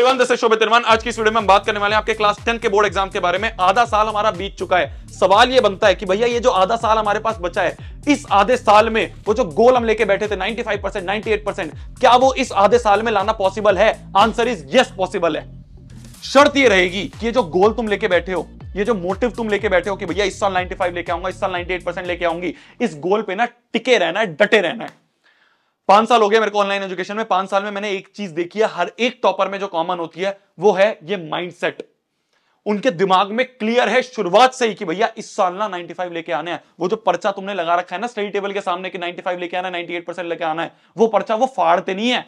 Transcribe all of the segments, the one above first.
Everyone this is Shobhit Irwan आज की इस वीडियो में हम बात करने वाले हैं आपके क्लास 10 के बोर्ड एग्जाम के बारे में आधा साल हमारा बीत चुका है सवाल ये बनता है कि भैया ये जो आधा साल हमारे पास बचा है इस आधे साल में वो जो गोल हम लेके बैठे थे 95 परसेंट नाइनटी क्या वो इस आधे साल में लाना पॉसिबल है आंसर इज यस पॉसिबल है शर्त ये रहेगी कि ये जो गोल तुम लेके बैठे हो ये जो मोटिव तुम लेके बैठे हो कि भैया इस साल 95 लेके आऊंगा इस साल 98 परसेंट लेके आऊंगी इस गोल पे ना टिके रहना है डटे रहना है पांच साल हो गया मेरे को ऑनलाइन एजुकेशन में पांच साल में मैंने एक चीज देखी है हर एक टॉपर में जो कॉमन होती है वो है ये माइंडसेट उनके दिमाग में क्लियर है शुरुआत से ही कि भैया इस साल ना 95 लेके आने हैं वो जो पर्चा तुमने लगा रखा है ना स्टडी टेबल के सामने कि 95 लेके आना है 98 परसेंट लेके आना है वो पर्चा वो फाड़ते नहीं है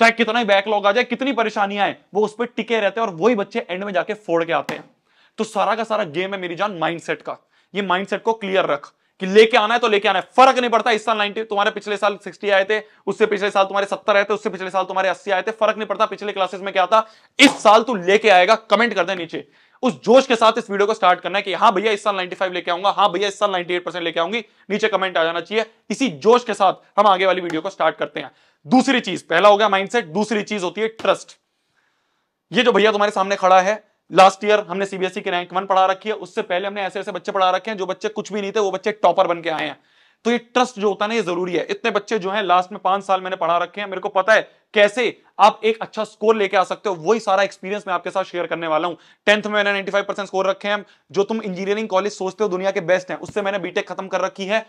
चाहे कितना ही बैकलॉग आ जाए कितनी परेशानी आए वो उस पर टिके रहते हैं और वही बच्चे एंड में जाके फोड़ के आते हैं तो सारा का सारा गेम है मेरी जान माइंड का ये माइंड को क्लियर रख कि लेके आना है तो लेके आना है फर्क नहीं पड़ता इस साल 90 तुम्हारे पिछले साल 60 आए थे उससे पिछले साल तुम्हारे 70 आए थे उससे पिछले साल तुम्हारे 80 आए थे फर्क नहीं पड़ता पिछले क्लासेस में क्या था इस साल तू लेके आएगा कमेंट कर दे नीचे उस जोश के साथ इस वीडियो को स्टार्ट करना है कि हाँ भैया इस साल 95 लेके आऊंगा हाँ भैया इस साल 98 परसेंट लेके आऊंगी नीचे कमेंट आ जाना चाहिए इसी जोश के साथ हम आगे वाली वीडियो को स्टार्ट करते हैं दूसरी चीज पहला हो गया माइंडसेट दूसरी चीज होती है ट्रस्ट ये जो भैया तुम्हारे सामने खड़ा है लास्ट ईयर हमने सीबीएसई e की रैंक वन पढ़ा रखी है उससे पहले हमने ऐसे ऐसे बच्चे पढ़ा रखे हैं जो बच्चे कुछ भी नहीं थे वो बच्चे टॉपर बन के आए हैं तो ये ट्रस्ट जो होता है ना ये जरूरी है इतने बच्चे जो हैं लास्ट में पांच साल मैंने पढ़ा रखे हैं मेरे को पता है कैसे आप एक अच्छा स्कोर लेके आ सकते हो वही सारा एक्सपीरियंस मैं आपके साथ शेयर करने वाला हूं टेंथ में मैंने 95 परसेंट स्कोर रखे हैं जो तुम इंजीनियरिंग कॉलेज सोचते हो दुनिया के बेस्ट हैं उससे मैंने बीटेक खत्म कर रखी है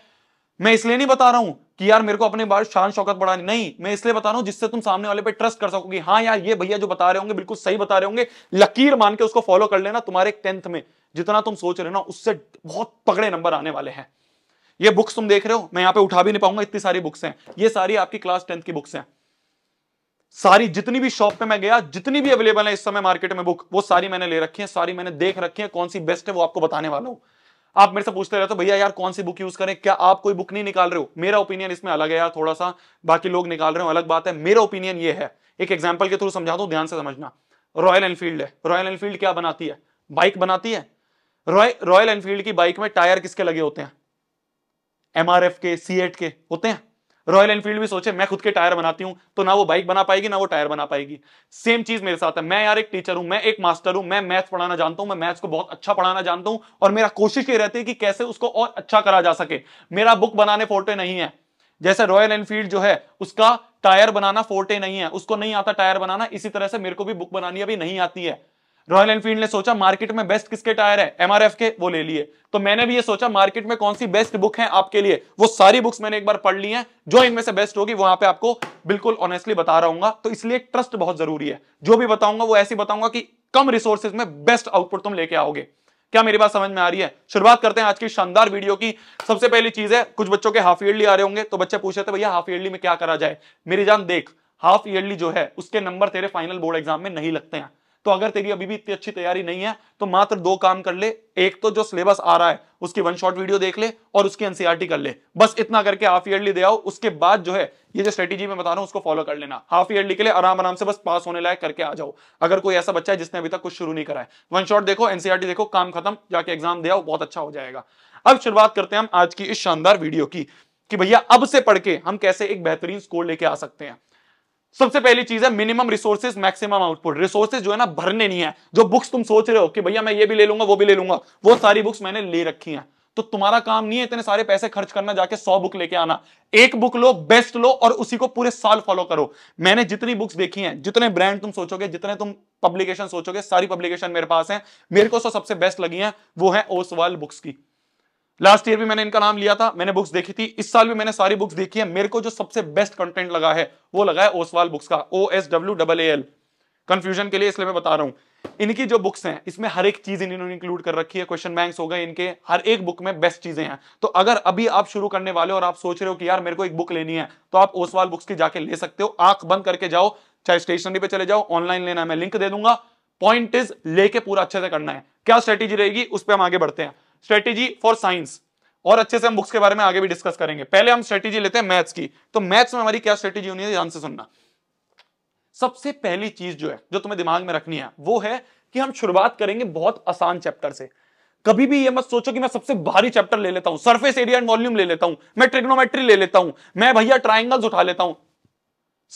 मैं इसलिए नहीं बता रहा हूं कि यार मेरे को अपने बारे शान शौकत बढ़ानी नहीं मैं इसलिए बता रहा हूं जिससे तुम सामने वाले पे ट्रस्ट कर सकोगे हाँ यार ये भैया जो बता रहे होंगे बिल्कुल सही बता रहे होंगे लकीर मान के उसको फॉलो कर लेना तुम्हारे टेंथ में जितना तुम सोच रहे हो ना उससे बहुत पकड़े नंबर आने वाले हैं ये बुक्स तुम देख रहे हो मैं यहाँ पे उठा भी नहीं पाऊंगा इतनी सारी बुक्स हैं ये सारी आपकी क्लास टेंथ की बुक्स हैं सारी जितनी भी शॉप पे मैं गया जितनी भी अवेलेबल है इस समय मार्केट में बुक वो सारी मैंने ले रखी है सारी मैंने देख रखी है कौन सी बेस्ट है वो आपको बताने वाला हूँ आप मेरे से पूछते रहते हो तो भैया यार कौन सी बुक यूज करें क्या आप कोई बुक नहीं निकाल रहे हो मेरा ओपिनियन इसमें अलग है यार थोड़ा सा बाकी लोग निकाल रहे हो अलग बात है मेरा ओपिनियन ये है एक एग्जाम्पल के थ्रू समझा दो ध्यान से समझना रॉयल एनफील्ड है रॉयल एनफील्ड क्या बनाती है बाइक बनाती है रॉयल एनफील्ड की बाइक में टायर किसके लगे होते हैं एमआरएफ के सी के होते हैं रॉयल एनफील्ड भी सोचे मैं खुद के टायर बनाती हूँ तो ना वो बाइक बना पाएगी ना वो टायर बना पाएगी सेम चीज मेरे साथ है मैं यार एक टीचर हूँ मैं एक मास्टर हूं मैं मैथ्स पढ़ाना जानता हूं मैं मैथ्स को बहुत अच्छा पढ़ाना जानता हूं और मेरा कोशिश ये रहती है कि कैसे उसको और अच्छा करा जा सके मेरा बुक बनाने फोटे नहीं है जैसे रॉयल एनफील्ड जो है उसका टायर बनाना फोटे नहीं है उसको नहीं आता टायर बनाना इसी तरह से मेरे को भी बुक बनानी अभी नहीं आती है रॉयल एनफील्ड ने सोचा मार्केट में बेस्ट किसके टायर है एमआरएफ के वो ले लिए तो मैंने भी ये सोचा मार्केट में कौन सी बेस्ट बुक है आपके लिए वो सारी बुक्स मैंने एक बार पढ़ ली हैं जो इनमें से बेस्ट होगी वहां पे आपको बिल्कुल ऑनेस्टली बता रहा हूँ तो इसलिए ट्रस्ट बहुत जरूरी है जो भी बताऊंगा वो ऐसी बताऊंगा कि कम रिसोर्सेज में बेस्ट आउटपुट तुम लेके आओगे क्या मेरी बात समझ में आ रही है शुरुआत करते हैं आज की शानदार वीडियो की सबसे पहली चीज है कुछ बच्चों के हाफ ईयरली आ रहे होंगे तो बच्चे पूछ रहे थे भैया हाफ ईयरली में क्या करा जाए मेरी जान देख हाफ ईयरली जो है उसके नंबर तेरे फाइनल बोर्ड एग्जाम में नहीं लगते हैं तो अगर तेरी अभी भी इतनी अच्छी तैयारी नहीं है तो मात्र दो काम कर ले एक तो जो सिलेबस आ रहा है उसकी वन शॉट वीडियो देख ले और उसकी एनसीआरटी e कर ले बस इतना करके हाफ ईयरली दे आओ उसके बाद जो है ये जो स्ट्रेटेजी मैं बता रहा हूं उसको फॉलो कर लेना हाफ ईयरली के लिए आराम आराम से बस पास होने लायक करके आ जाओ अगर कोई ऐसा बच्चा है जिसने अभी तक कुछ शुरू नहीं करा है वन शॉट देखो एनसीआरटी e देखो काम खत्म जाके एग्जाम दे आओ बहुत अच्छा हो जाएगा अब शुरुआत करते हैं हम आज की इस शानदार वीडियो की कि भैया अब से पढ़ के हम कैसे एक बेहतरीन स्कोर लेके आ सकते हैं सबसे पहली चीज है minimum resources maximum output resources जो है ना भरने नहीं है जो बुक्स तुम सोच रहे हो कि भैया मैं ये भी ले लूंगा वो भी ले लूंगा वो सारी बुक्स मैंने ले रखी हैं तो तुम्हारा काम नहीं है इतने सारे पैसे खर्च करना जाके सौ बुक लेके आना एक बुक लो बेस्ट लो और उसी को पूरे साल फॉलो करो मैंने जितनी बुक्स देखी हैं जितने ब्रांड तुम सोचोगे जितने तुम पब्लिकेशन सोचोगे सारी पब्लिकेशन मेरे पास है मेरे को तो सबसे बेस्ट लगी है वो है ओसवाल बुक्स की लास्ट ईयर भी मैंने इनका नाम लिया था मैंने बुक्स देखी थी इस साल भी मैंने सारी बुक्स देखी है मेरे को जो सबसे बेस्ट कंटेंट लगा है वो लगा है ओसवाल बुक्स का O S W double A L confusion के लिए इसलिए मैं बता रहा हूं इनकी जो बुक्स हैं इसमें हर एक चीज इन्होंने इंक्लूड कर रखी है क्वेश्चन बैंक हो गए इनके हर एक बुक में बेस्ट चीजें हैं तो अगर अभी आप शुरू करने वाले और आप सोच रहे हो कि यार मेरे को एक बुक लेनी है तो आप ओसवाल बुक्स की जाके ले सकते हो आंख बंद करके जाओ चाहे स्टेशनरी पे चले जाओ ऑनलाइन लेना है मैं लिंक दे दूंगा पॉइंट इज लेके पूरा अच्छे से करना है क्या स्ट्रेटेजी रहेगी उस पर हम आगे बढ़ते हैं स्ट्रेटेजी फॉर साइंस और अच्छे से हम बुक्स के बारे में आगे भी डिस्कस करेंगे पहले हम स्ट्रेटेजी लेते हैं मैथ्स की तो मैथ्स में हमारी क्या स्ट्रेटेजी होनी है ध्यान से सुनना सबसे पहली चीज जो है जो तुम्हें दिमाग में रखनी है वो है कि हम शुरुआत करेंगे बहुत आसान चैप्टर से कभी भी ये मत सोचो कि मैं सबसे भारी चैप्टर ले लेता हूं सरफेस एरिया एंड वॉल्यूम ले लेता हूं मैं ट्रिग्नोमेट्री ले लेता हूं मैं भैया ट्राइंगल्स उठा लेता हूं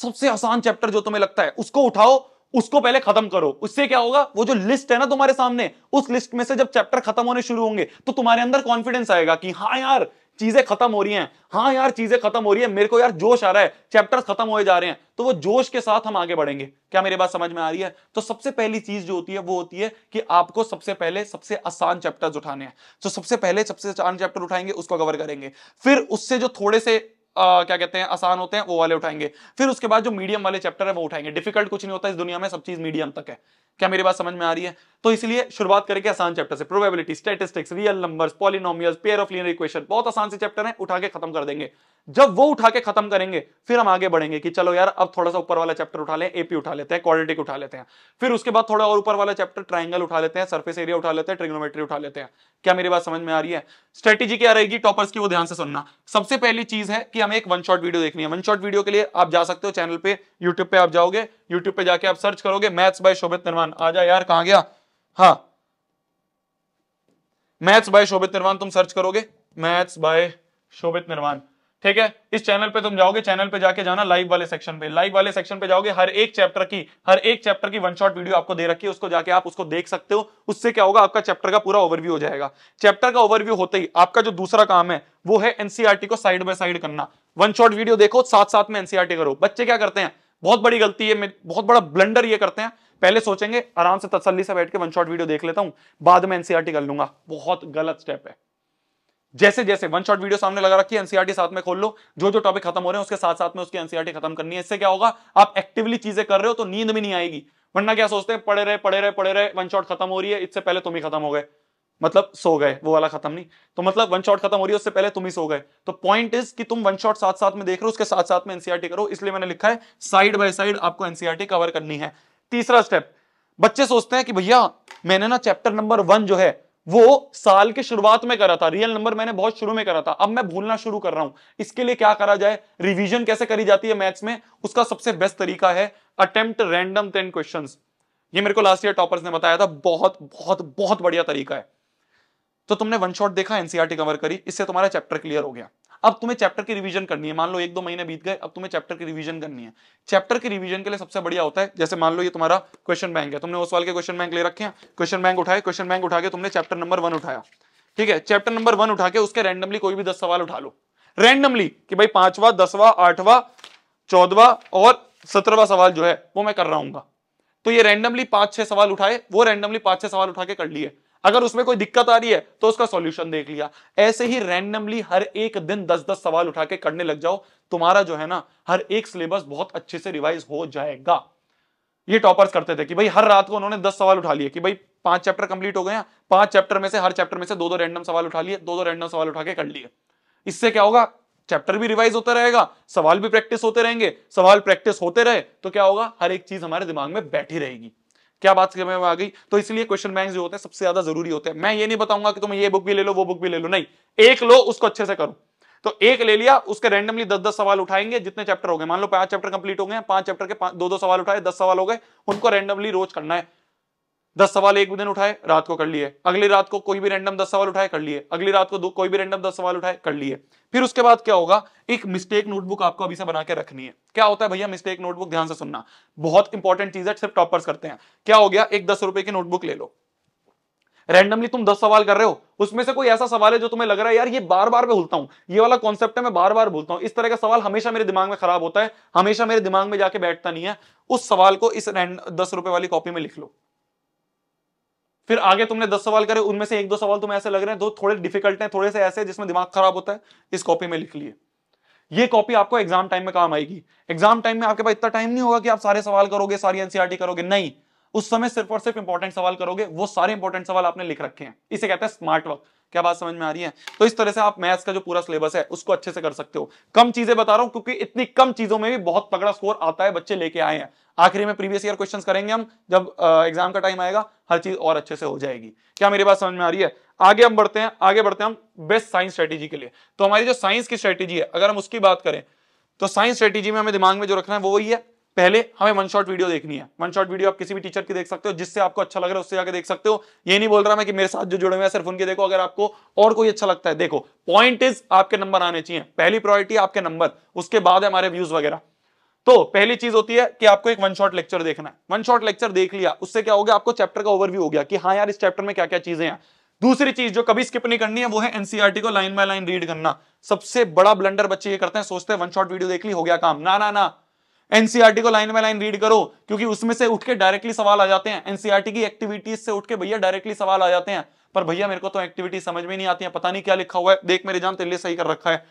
सबसे आसान चैप्टर जो तुम्हें लगता है उसको उठाओ उसको पहले खत्म करो उससे क्या होगा वो जो लिस्ट है ना तुम्हारे सामने उस लिस्ट में से जब चैप्टर खत्म होने शुरू होंगे तो तुम्हारे अंदर कॉन्फिडेंस आएगा कि हाँ यार चीजें खत्म हो रही हैं हाँ यार चीजें खत्म हो रही है मेरे को यार जोश आ रहा है चैप्टर खत्म होए जा रहे हैं तो वो जोश के साथ हम आगे बढ़ेंगे क्या मेरे बात समझ में आ रही है तो सबसे पहली चीज जो होती है वो होती है कि आपको सबसे पहले सबसे आसान चैप्टर्स उठाने हैं तो सबसे पहले सबसे आसान चैप्टर उठाएंगे उसको कवर करेंगे फिर उससे जो थोड़े से आ, क्या कहते हैं आसान होते हैं वो वाले उठाएंगे फिर उसके बाद जो मीडियम वाले चैप्टर है वो उठाएंगे डिफिकल्ट कुछ नहीं होता इस दुनिया में सब चीज मीडियम तक है क्या मेरी बात समझ में आ रही है तो इसलिए शुरुआत करके आसान चैप्टर से probability statistics real numbers polynomials pair of linear equation बहुत आसान से चैप्टर है उठा के खत्म कर देंगे जब वो उठा के खत्म करेंगे फिर हम आगे बढ़ेंगे कि चलो यार अब थोड़ा सा ऊपर वाला चैप्टर उठा लें एपी उठा लेते हैं क्वालिटी उठा लेते हैं फिर उसके बाद थोड़ा और ऊपर वाला चैप्टर ट्राइंगल उठा लेते हैं सर्फेस एरिया उठा लेते हैं ट्रिग्नोमेट्री उठा लेते हैं क्या मेरी बात समझ में आ रही है स्ट्रेटेजी क्या रहेगी टॉपर्स की वो ध्यान से सुनना सबसे पहली चीज है कि हमें एक वन शॉट वीडियो देखनी है वन शॉट वीडियो के लिए आप जा सकते हो चैनल पे यूट्यूब पे आप जाओगे यूट्यूब पे जाके आप सर्च करोगे मैथ्स बाय शोभित निर्माण आ जा यार कहा गया हाँ मैथ्स बाय शोभित निर्माण तुम सर्च करोगे मैथ्स बाय शोभित निर्माण ठीक है इस चैनल पे तुम जाओगे चैनल पे जाके जाना लाइव वाले सेक्शन पे लाइव वाले सेक्शन पे जाओगे हर एक चैप्टर की हर एक चैप्टर की वन शॉट वीडियो आपको दे रखी है उसको जाके आप उसको देख सकते हो उससे क्या होगा आपका चैप्टर का पूरा ओवरव्यू हो जाएगा चैप्टर का ओवरव्यू होते ही आपका जो दूसरा काम है वो है एनसीआरटी e को साइड बाय साइड करना वन शॉट वीडियो देखो साथ साथ में एनसीआरटी e करो बच्चे क्या करते हैं बहुत बड़ी गलती है बहुत बड़ा ब्लंडर ये करते हैं पहले सोचेंगे आराम से तसल्ली से बैठ के वन शॉट वीडियो देख लेता हूं बाद में एनसीआरटी e कर लूंगा बहुत गलत स्टेप है जैसे जैसे वन शॉट वीडियो सामने लगा रखी एनसीआरटी e साथ में खोल लो जो जो टॉपिक खत्म हो रहे हैं उसके साथ साथ में उसकी एनसीआरटी e खत्म करनी है इससे क्या होगा आप एक्टिवली चीजें कर रहे हो तो नींद भी नहीं आएगी वरना क्या सोचते हैं पड़े रहे पड़े रहे पड़े रहे वन शॉट खत्म हो रही है इससे पहले तुम ही खत्म हो गए मतलब सो गए वो वाला खत्म नहीं तो मतलब वन शॉट खत्म हो रही है उससे पहले तुम ही सो गए तो पॉइंट इज कि तुम वन शॉट साथ साथ में देख रहे हो उसके साथ साथ में एनसीआरटी e करो इसलिए मैंने लिखा है साइड बाय साइड आपको एनसीआरटी कवर e करनी है तीसरा स्टेप बच्चे सोचते हैं कि भैया मैंने ना चैप्टर नंबर वन जो है वो साल के शुरुआत में करा था रियल नंबर मैंने बहुत शुरू में करा था अब मैं भूलना शुरू कर रहा हूं इसके लिए क्या करा जाए रिवीजन कैसे करी जाती है मैथ्स में उसका सबसे बेस्ट तरीका है अटेम्प्ट रैंडम टेन क्वेश्चंस ये मेरे को लास्ट ईयर टॉपर्स ने बताया था बहुत बहुत बहुत बढ़िया तरीका है तो तुमने वन शॉट देखा एनसीआरटी कवर e करी इससे तुम्हारा चैप्टर क्लियर हो गया अब तुम्हें चैप्टर की रिवीजन करनी है मान लो एक दो महीने बीत गए अब तुम्हें चैप्टर की रिवीजन करनी है चैप्टर की रिवीजन के लिए सबसे बढ़िया होता है जैसे मान लो ये तुम्हारा क्वेश्चन बैंक है तुमने ओसवाल के क्वेश्चन बैंक ले रखे हैं क्वेश्चन बैंक उठाए क्वेश्चन बैंक उठा के तुमने चैप्टर नंबर वन उठाया ठीक है चैप्टर नंबर वन उठा के उसके रैंडमली कोई भी दस सवाल उठा लो रैंडमली कि भाई पांचवा दसवा आठवा चौदवा और सत्रहवा सवाल जो है वो मैं कर रहा हूँ तो ये रैंडमली पांच छह सवाल उठाए वो रैंडमली पांच छह सवाल उठा के कर लिए अगर उसमें कोई दिक्कत आ रही है तो उसका सॉल्यूशन देख लिया ऐसे ही रैंडमली हर एक दिन दस दस सवाल उठा के करने लग जाओ तुम्हारा जो है ना हर एक सिलेबस बहुत अच्छे से रिवाइज हो जाएगा ये टॉपर्स करते थे कि भाई हर रात को उन्होंने दस सवाल उठा लिए कि भाई पांच चैप्टर कंप्लीट हो गए पांच चैप्टर में से हर चैप्टर में से दो दो रैंडम सवाल उठा लिए दो दो रैंडम सवाल उठा के कर लिए इससे क्या होगा चैप्टर भी रिवाइज होता रहेगा सवाल भी प्रैक्टिस होते रहेंगे सवाल प्रैक्टिस होते रहे तो क्या होगा हर एक चीज हमारे दिमाग में बैठी रहेगी क्या बात समय में आ गई तो इसलिए क्वेश्चन बैंक जो होते हैं सबसे ज्यादा जरूरी होते हैं मैं ये नहीं बताऊंगा कि तुम ये बुक भी ले लो वो बुक भी ले लो नहीं एक लो उसको अच्छे से करो तो एक ले लिया उसके रैंडमली दस दस सवाल उठाएंगे जितने चैप्टर हो गए मान लो पांच चैप्टर कंप्लीट हो गए पांच चैप्टर के दो दो सवाल उठाए दस सवाल हो गए उनको रैंडमली रोज करना है दस सवाल एक दिन उठाए रात को कर लिए अगली रात को कोई भी रैंडम दस सवाल उठाए कर लिए अगली रात को कोई भी रैंडम दस सवाल उठाए कर लिए फिर उसके बाद क्या होगा एक मिस्टेक नोटबुक आपको अभी से बना के रखनी है क्या होता है भैया मिस्टेक नोटबुक ध्यान से सुनना बहुत इंपॉर्टेंट चीज है सिर्फ टॉपर्स करते हैं क्या हो गया एक दस रुपए की नोटबुक ले लो रैंडमली तुम दस सवाल कर रहे हो उसमें से कोई ऐसा सवाल है जो तुम्हें लग रहा है यार ये बार बार मैं भूलता हूँ ये वाला कॉन्सेप्ट है मैं बार बार भूलता हूँ इस तरह का सवाल हमेशा मेरे दिमाग में खराब होता है हमेशा मेरे दिमाग में जाके बैठता नहीं है उस सवाल को इस दस रुपए वाली कॉपी में लिख लो फिर आगे तुमने दस सवाल करे उनमें से एक दो सवाल तुम्हें ऐसे लग रहे हैं दो थोड़े डिफिकल्ट हैं थोड़े से ऐसे जिसमें दिमाग खराब होता है इस कॉपी में लिख लिए ये कॉपी आपको एग्जाम टाइम में काम आएगी एग्जाम टाइम में आपके पास इतना टाइम नहीं होगा कि आप सारे सवाल करोगे सारी एनसीआरटी e करोगे नहीं उस समय सिर्फ और सिर्फ इंपॉर्टेंट सवाल करोगे वो सारे इंपॉर्टेंट सवाल आपने लिख रखे हैं इसे कहते हैं स्मार्ट वर्क क्या बात समझ में आ रही है तो इस तरह से आप मैथ्स का जो पूरा सिलेबस है उसको अच्छे से कर सकते हो कम चीजें बता रहा हूं क्योंकि इतनी कम चीजों में भी बहुत तगड़ा स्कोर आता है बच्चे लेके आए हैं आखिरी में प्रीवियस ईयर क्वेश्चंस करेंगे हम जब एग्जाम का टाइम आएगा हर चीज और अच्छे से हो जाएगी क्या मेरी बात समझ में आ रही है आगे हम बढ़ते हैं आगे बढ़ते हैं हम बेस्ट साइंस स्ट्रेटेजी के लिए तो हमारी जो साइंस की स्ट्रेटेजी है अगर हम उसकी बात करें तो साइंस स्ट्रेटेजी में हमें दिमाग में जो रखना है वो वही है पहले हमें वन शॉट वीडियो देखनी है वन शॉट वीडियो आप किसी भी टीचर की देख सकते हो जिससे आपको अच्छा लग रहा है उससे जाकर देख सकते हो ये नहीं बोल रहा मैं कि मेरे साथ जो जुड़े हुए हैं सिर्फ उनके देखो अगर आपको और कोई अच्छा लगता है देखो पॉइंट इज आपके नंबर आने चाहिए पहली प्रायोरिटी आपके नंबर उसके बाद है हमारे व्यूज वगैरह तो पहली चीज होती है कि आपको एक वन शॉट लेक्चर देखना है वन शॉट लेक्चर देख लिया उससे क्या हो गया आपको चैप्टर का ओवरव्यू हो गया कि हाँ यार इस चैप्टर में क्या क्या चीजें हैं दूसरी चीज जो कभी स्किप नहीं करनी है वो है एनसीआरटी e को लाइन बाय लाइन रीड करना सबसे बड़ा ब्लंडर बच्चे ये करते हैं सोचते हैं वन शॉट वीडियो देख ली हो गया काम ना ना ना एनसीआरटी को लाइन बाय लाइन रीड करो क्योंकि उसमें से उठ के डायरेक्टली सवाल आ जाते हैं एनसीआरटी की एक्टिविटीज से उठ के भैया डायरेक्टली सवाल आ जाते हैं पर भैया मेरे को तो एक्टिविटी समझ में नहीं आती है पता नहीं क्या लिखा हुआ है देख मेरे जान तेल सही कर रखा है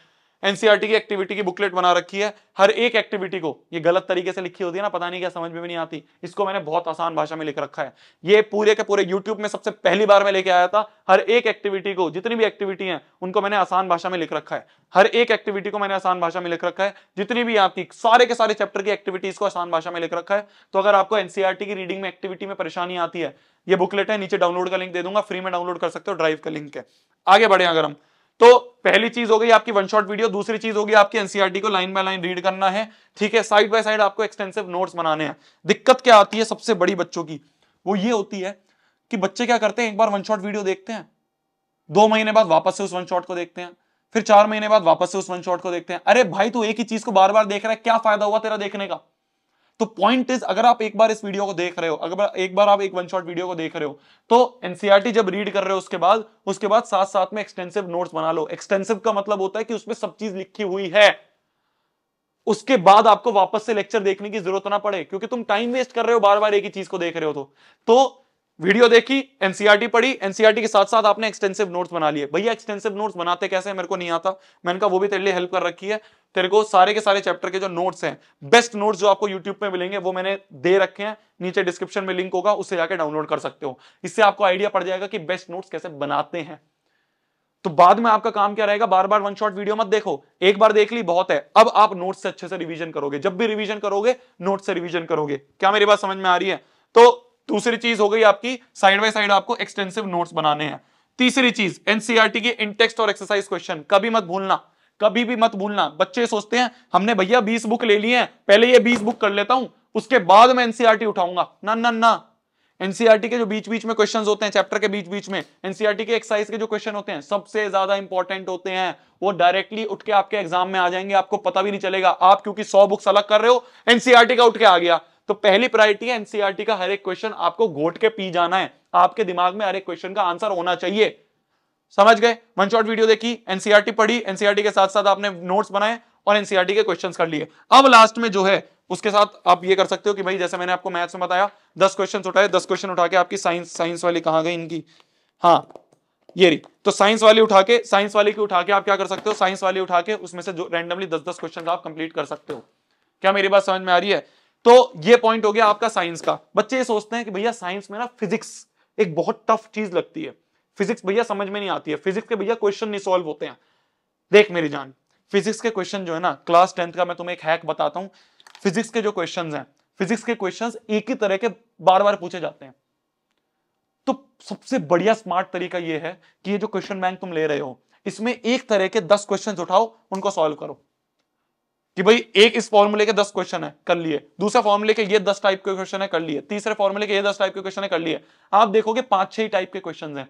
एनसीआरटी e की एक्टिविटी की बुकलेट बना रखी है हर एक एक्टिविटी को ये गलत तरीके से लिखी होती है ना पता नहीं क्या समझ में भी नहीं आती इसको मैंने बहुत आसान भाषा में लिख रखा है ये पूरे के पूरे यूट्यूब में सबसे पहली बार में लेके आया था हर एक एक्टिविटी को जितनी भी एक्टिविटी है उनको मैंने आसान भाषा में लिख रखा है हर एक एक्टिविटी को मैंने आसान भाषा में लिख रखा है जितनी भी आपकी सारे के सारे चैप्टर की एक्टिविटीज को आसान भाषा में लिख रखा है तो अगर आपको एनसीआरटी e की रीडिंग में एक्टिविटी में परेशानी आती है ये बुकलेट है नीचे डाउनलोड का लिंक दे दूंगा फ्री में डाउनलोड कर सकते हो ड्राइव का लिंक है आगे बढ़े अगर हम तो पहली चीज हो गई आपकी वन शॉट वीडियो दूसरी चीज होगी आपकी एनसीआरटी e को लाइन बाय लाइन रीड करना है ठीक है साइड बाय साइड आपको एक्सटेंसिव नोट्स बनाने हैं दिक्कत क्या आती है सबसे बड़ी बच्चों की वो ये होती है कि बच्चे क्या करते हैं एक बार वन शॉट वीडियो देखते हैं दो महीने बाद वापस से उस वन शॉट को देखते हैं फिर चार महीने बाद वापस से उस वन शॉट को देखते हैं अरे भाई तू एक ही चीज को बार बार देख रहा है क्या फायदा हुआ तेरा देखने का तो पॉइंट इज अगर आप एक बार इस वीडियो को देख रहे हो अगर एक बार आप एक वन शॉट वीडियो को देख रहे हो तो एनसीआरटी e जब रीड कर रहे हो उसके बाद उसके बाद साथ साथ में एक्सटेंसिव नोट्स बना लो एक्सटेंसिव का मतलब होता है कि उसमें सब चीज लिखी हुई है उसके बाद आपको वापस से लेक्चर देखने की जरूरत ना पड़े क्योंकि तुम टाइम वेस्ट कर रहे हो बार बार एक ही चीज को देख रहे हो तो, तो वीडियो देखी एनसीईआरटी e पढ़ी एनसीईआरटी e के साथ साथ आपने एक्सटेंसिव नोट्स बना लिए भैया एक्सटेंसिव नोट्स बनाते कैसे है? मेरे को नहीं आता मैंने कहा वो भी तेरे लिए हेल्प कर रखी है तेरे को सारे के सारे चैप्टर के जो नोट्स हैं बेस्ट नोट्स जो आपको यूट्यूब में मिलेंगे वो मैंने दे रखे हैं नीचे डिस्क्रिप्शन में लिंक होगा उससे जाकर डाउनलोड कर सकते हो इससे आपको आइडिया पड़ जाएगा कि बेस्ट नोट्स कैसे बनाते हैं तो बाद में आपका काम क्या रहेगा बार बार वन शॉट वीडियो मत देखो एक बार देख ली बहुत है अब आप नोट से अच्छे से रिविजन करोगे जब भी रिविजन करोगे नोट से रिविजन करोगे क्या मेरी बात समझ में आ रही है तो दूसरी चीज हो गई आपकी साइड बाय साइड आपको एक्सटेंसिव नोट्स बनाने हैं तीसरी चीज एनसीआरटी के इनटेक्स्ट और एक्सरसाइज क्वेश्चन कभी मत भूलना कभी भी मत भूलना बच्चे सोचते हैं हमने भैया बीस बुक ले लिए हैं पहले ये बीस बुक कर लेता हूं उसके बाद मैं एनसीआरटी e उठाऊंगा ना ना ना एनसीआरटी e के जो बीच बीच में क्वेश्चंस होते हैं चैप्टर के बीच बीच में एनसीआरटी e के एक्सरसाइज के जो क्वेश्चन होते हैं सबसे ज्यादा इंपॉर्टेंट होते हैं वो डायरेक्टली उठ के आपके एग्जाम में आ जाएंगे आपको पता भी नहीं चलेगा आप क्योंकि सौ बुक्स अलग कर रहे हो एनसीआरटी का उठ के आ गया तो पहली प्रायोरिटी है एनसीआरटी e का हर एक क्वेश्चन आपको घोट के पी जाना है आपके दिमाग में हर एक क्वेश्चन का आंसर होना चाहिए समझ गए वन शॉर्ट वीडियो देखी एनसीआरटी e पढ़ी एनसीआरटी e के साथ साथ आपने नोट्स बनाए और एनसीआरटी के क्वेश्चन कर लिए अब लास्ट में जो है उसके साथ आप ये कर सकते हो कि भाई जैसे मैंने आपको मैथ्स में बताया दस क्वेश्चन उठाए दस क्वेश्चन उठा के आपकी साइंस साइंस वाली कहा गई इनकी हाँ ये रही तो साइंस वाली उठा के साइंस वाली की उठा के आप क्या कर सकते हो साइंस वाली उठा के उसमें से जो रैंडमली दस दस क्वेश्चन आप कंप्लीट कर सकते हो क्या मेरी बात समझ में आ रही है तो ये पॉइंट हो गया आपका साइंस का बच्चे ये सोचते हैं कि भैया साइंस में ना फिजिक्स एक बहुत टफ चीज लगती है फिजिक्स भैया समझ में नहीं आती है फिजिक्स के भैया क्वेश्चन नहीं सॉल्व होते हैं देख मेरी जान फिजिक्स के क्वेश्चन जो है ना क्लास टेंथ का मैं तुम्हें एक हैक बताता हूँ फिजिक्स के जो क्वेश्चन है फिजिक्स के क्वेश्चन एक ही तरह के बार बार पूछे जाते हैं तो सबसे बढ़िया स्मार्ट तरीका यह है कि ये जो क्वेश्चन बैंक तुम ले रहे हो इसमें एक तरह के दस क्वेश्चन उठाओ उनको सॉल्व करो कि भाई एक इस फॉर्मूले के दस क्वेश्चन है कर लिए दूसरे फॉर्मूले के ये दस टाइप के क्वेश्चन है कर लिए तीसरे फॉर्मूले के ये दस टाइप के क्वेश्चन है कर लिए आप देखोगे पांच छह टाइप के क्वेश्चन है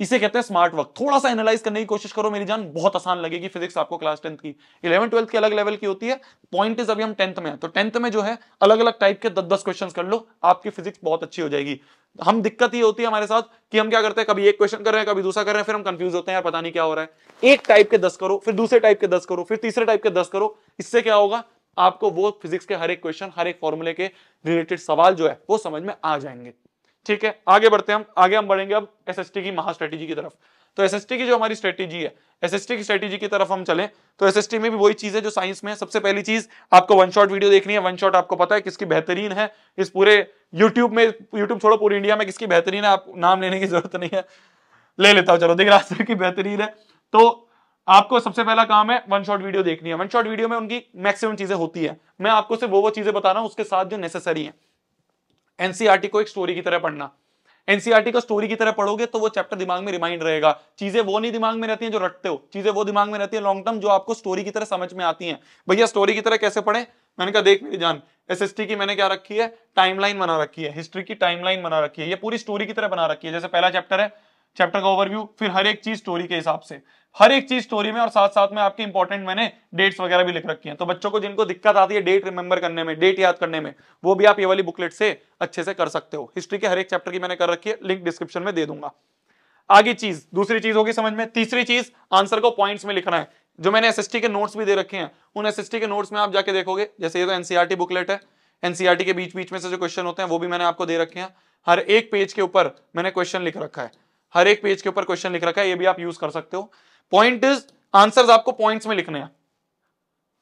इसे कहते हैं स्मार्ट वर्क थोड़ा सा एनालाइज करने की कोशिश करो मेरी जान बहुत आसान लगेगी फिजिक्स आपको क्लास टेंथ की इलेवन ट्वेल्थ की अलग लेवल की होती है पॉइंट इज अभी हम टेंथ में तो टेंथ में जो है अलग अलग टाइप के दस दस क्वेश्चन कर लो आपकी फिजिक्स बहुत अच्छी हो जाएगी हम दिक्कत ये होती है हमारे साथ कि हम क्या करते हैं कभी एक क्वेश्चन कर रहे हैं कभी दूसरा कर रहे हैं फिर हम कंफ्यूज होते हैं यार पता नहीं क्या हो रहा है एक टाइप के दस करो फिर दूसरे टाइप के दस करो फिर तीसरे टाइप के दस करो इससे क्या होगा आपको वो फिजिक्स के हर एक क्वेश्चन हर एक फॉर्मूले के रिलेटेड सवाल जो है वो समझ में आ जाएंगे ठीक है आगे बढ़ते हैं हम आगे हम बढ़ेंगे अब एस की महा स्ट्रेटेजी की तरफ तो एस की जो हमारी स्ट्रेटेजी है एस की स्ट्रेटेजी की तरफ हम चले तो एस में भी वही चीज है जो साइंस में सबसे पहली चीज आपको वन शॉट वीडियो देखनी है वन शॉट आपको पता है किसकी बेहतरीन है इस पूरे यूट्यूब में यूट्यूब छोड़ो पूरी इंडिया में किसकी बेहतरीन है आप नाम लेने की जरूरत नहीं है ले लेता हूं चलो देख रहा की बेहतरीन है तो आपको सबसे पहला काम है वन शॉट वीडियो देखनी है वन शॉट वीडियो में उनकी मैक्सिमम चीजें होती है मैं आपको सिर्फ वो वो चीजें बता रहा हूँ उसके साथ जो नेसेसरी है एनसीआरटी को एक स्टोरी की तरह पढ़ना एनसीआरटी को स्टोरी की तरह पढ़ोगे तो वो चैप्टर दिमाग में रिमाइंड रहेगा चीजें वो नहीं दिमाग में रहती हैं जो रटते हो चीजें वो दिमाग में रहती है लॉन्ग टर्म जो आपको स्टोरी की तरह समझ में आती हैं भैया स्टोरी की तरह कैसे पढ़े मैंने कहा देख मेरी जान एसएसटी की मैंने क्या रखी है टाइमलाइन बना रखी है हिस्ट्री की टाइमलाइन बना रखी है ये पूरी स्टोरी की तरह बना रखी है जैसे पहला चैप्टर है चैप्टर का ओवरव्यू फिर हर एक चीज स्टोरी के हिसाब से हर एक चीज स्टोरी में और साथ साथ में आपके इंपॉर्टेंट मैंने डेट्स वगैरह भी लिख रखी हैं तो बच्चों को जिनको दिक्कत आती है डेट रिमेंबर करने में डेट याद करने में वो भी आप ये वाली बुकलेट से अच्छे से कर सकते हो हिस्ट्री के हर एक चैप्टर की मैंने कर रखी है लिंक डिस्क्रिप्शन में दे दूंगा आगे चीज दूसरी चीज होगी समझ में तीसरी चीज आंसर को पॉइंट्स में लिखना है जो मैंने एस के नोट्स भी दे रखे हैं उन एस के नोट्स में आप जाके देखोगे जैसे ये तो एनसीआरटी बुकलेट e है एनसीआर e के बीच बीच में से जो क्वेश्चन होते हैं वो भी मैंने आपको दे रखे हैं हर एक पेज के ऊपर मैंने क्वेश्चन लिख रखा है हर एक पेज के ऊपर क्वेश्चन लिख रखा है ये भी आप यूज कर सकते हो पॉइंट इज आंसर आपको पॉइंट्स में लिखने हैं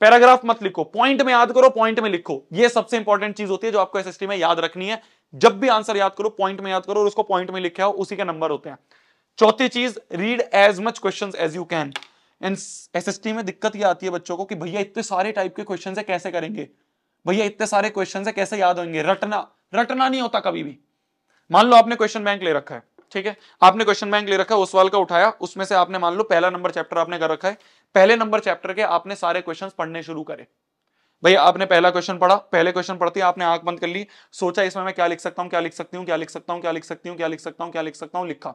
पैराग्राफ मत लिखो पॉइंट में याद करो पॉइंट में लिखो ये सबसे इंपॉर्टेंट चीज होती है जो आपको एस में याद रखनी है जब भी आंसर याद करो पॉइंट में याद करो और उसको पॉइंट में लिखे हो उसी के नंबर होते हैं चौथी चीज read as much question as you can S S में दिक्कत ये आती है बच्चों को कि भैया इतने सारे टाइप के क्वेश्चन है कैसे करेंगे भैया इतने सारे क्वेश्चन है कैसे याद होंगे रटना रटना नहीं होता कभी भी मान लो आपने क्वेश्चन बैंक ले रखा है ठीक है आपने क्वेश्चन बैंक ले रखा है उस सवाल का उठाया उसमें से आपने मान लो पहला नंबर चैप्टर आपने कर रखा है पहले नंबर चैप्टर के आपने सारे क्वेश्चन पढ़ने शुरू करे भैया आपने पहला क्वेश्चन पढ़ा पहले क्वेश्चन है आपने आंख बंद कर ली सोचा इसमें मैं क्या लिख सकता हूँ क्या लिख सकती हूँ क्या लिख सकता हूँ क्या लिख सकती हूँ क्या लिख सकता हूँ क्या लिख सकता हूँ लिखा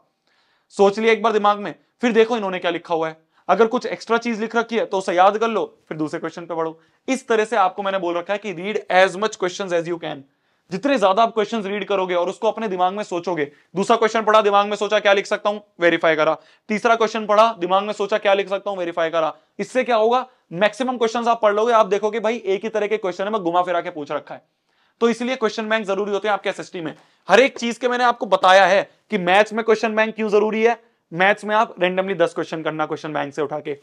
सोच लिया एक बार दिमाग में फिर देखो इन्होंने क्या लिखा हुआ है अगर कुछ एक्स्ट्रा चीज लिख रखी है तो उसे याद कर लो फिर दूसरे क्वेश्चन पे पढ़ो इस तरह से आपको मैंने बोल रखा है कि read as much question as you can जितने ज्यादा आप क्वेश्चन रीड करोगे और उसको अपने दिमाग में सोचोगे दूसरा क्वेश्चन पढ़ा दिमाग में सोचा क्या लिख सकता हूं वेरीफाई करा तीसरा क्वेश्चन पढ़ा दिमाग में सोचा क्या लिख सकता हूं वेरीफाई करा इससे क्या होगा मैक्सिमम क्वेश्चन आप पढ़ लोगे आप देखोगे भाई एक ही तरह के क्वेश्चन है मैं घुमा फिरा के पूछ रखा है तो इसलिए क्वेश्चन बैंक जरूरी होते हैं आपके एस में हर एक चीज के मैंने आपको बताया है कि मैथ्स में क्वेश्चन बैंक क्यों जरूरी है मैथ्स में आप रेंडमली दस क्वेश्चन करना क्वेश्चन बैंक से उठा के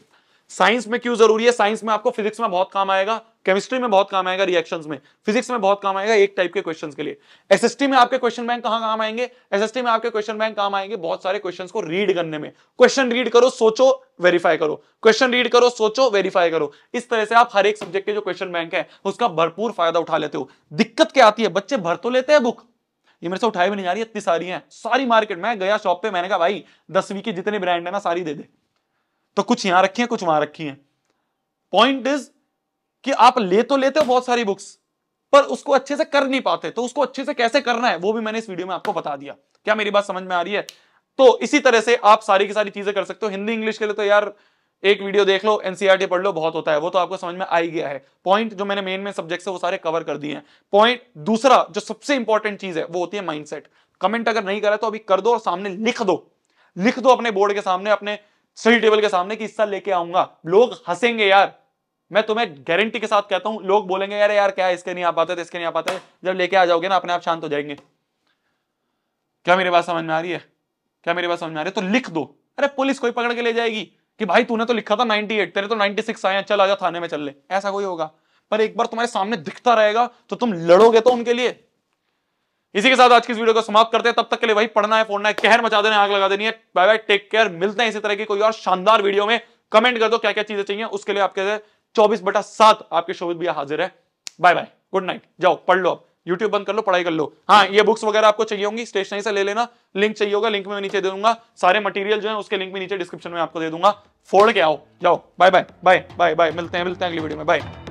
साइंस में क्यों जरूरी है साइंस में आपको फिजिक्स में बहुत काम आएगा केमिस्ट्री में बहुत काम आएगा रिएक्शंस में फिजिक्स में बहुत काम आएगा एक टाइप के क्वेश्चंस के लिए एसएसटी में आपके क्वेश्चन बैंक कहां काम आएंगे एसएसटी में आपके क्वेश्चन बैंक काम आएंगे बहुत सारे क्वेश्चंस को रीड करने में क्वेश्चन रीड करो सोचो वेरीफाई करो क्वेश्चन रीड करो सोचो वेरीफाई करो इस तरह से आप हर एक सब्जेक्ट के जो क्वेश्चन बैंक है उसका भरपूर फायदा उठा लेते हो दिक्कत क्या आती है बच्चे भर तो लेते हैं बुक ये मेरे से उठाई भी नहीं जा रही इतनी सारी है सारी मार्केट में गया शॉप पे मैंने कहा भाई दसवीं की जितने ब्रांड है ना सारी दे दे तो कुछ यहां रखी है कुछ वहां रखी है पॉइंट इज कि आप ले तो लेते हो बहुत सारी बुक्स पर उसको अच्छे से कर नहीं पाते तो उसको अच्छे से कैसे करना है वो भी मैंने इस वीडियो में आपको बता दिया क्या मेरी बात समझ में आ रही है तो इसी तरह से आप सारी की सारी चीजें कर सकते हो हिंदी इंग्लिश के लिए तो यार एक वीडियो देख लो एनसीआरटी e पढ़ लो बहुत होता है वो तो आपको समझ में आ ही गया है पॉइंट जो मैंने मेन मेन सब्जेक्ट है वो सारे कवर कर दिए हैं पॉइंट दूसरा जो सबसे इंपॉर्टेंट चीज है वो होती है माइंडसेट कमेंट अगर नहीं करा तो अभी कर दो और सामने लिख दो लिख दो अपने बोर्ड के सामने अपने स्टडी टेबल के सामने कि हिस्सा लेके आऊंगा लोग हंसेंगे यार मैं तुम्हें गारंटी के साथ कहता हूं लोग बोलेंगे यार यार क्या इसके नहीं आ पाते तो इसके नहीं आ पाते जब लेके आ जाओगे ना अपने आप शांत हो जाएंगे क्या मेरी बात समझ में आ रही है क्या मेरी बात समझ में आ रही है तो लिख दो अरे पुलिस कोई पकड़ के ले जाएगी कि भाई तूने तो लिखा था नाइनटी तेरे तो 96 आए चल आ थाने में चल ले ऐसा कोई होगा पर एक बार तुम्हारे सामने दिखता रहेगा तो तुम लड़ोगे तो उनके लिए इसी के साथ आज की इस वीडियो को समाप्त करते हैं तब तक के लिए वही पढ़ना है फोड़ना है कहर मचा देना आग लगा देनी है बाय बाय टेक केयर मिलते हैं इसी तरह की कोई और शानदार वीडियो में कमेंट कर दो क्या क्या चीजें चाहिए उसके लिए आपके चौबीस बटा सात आपके शोभित भैया हाजिर है बाय बाय गुड नाइट जाओ पढ़ लो आप यूट्यूब बंद कर लो पढ़ाई कर लो हाँ ये बुक्स वगैरह आपको चाहिए होंगी स्टेशनरी से ले लेना लिंक चाहिए होगा लिंक में मैं नीचे दे दूंगा सारे मटेरियल जो है उसके लिंक भी नीचे डिस्क्रिप्शन में आपको दे दूंगा फोड़ के आओ जाओ bye bye bye bye bye मिलते हैं मिलते हैं अगली वीडियो में बाय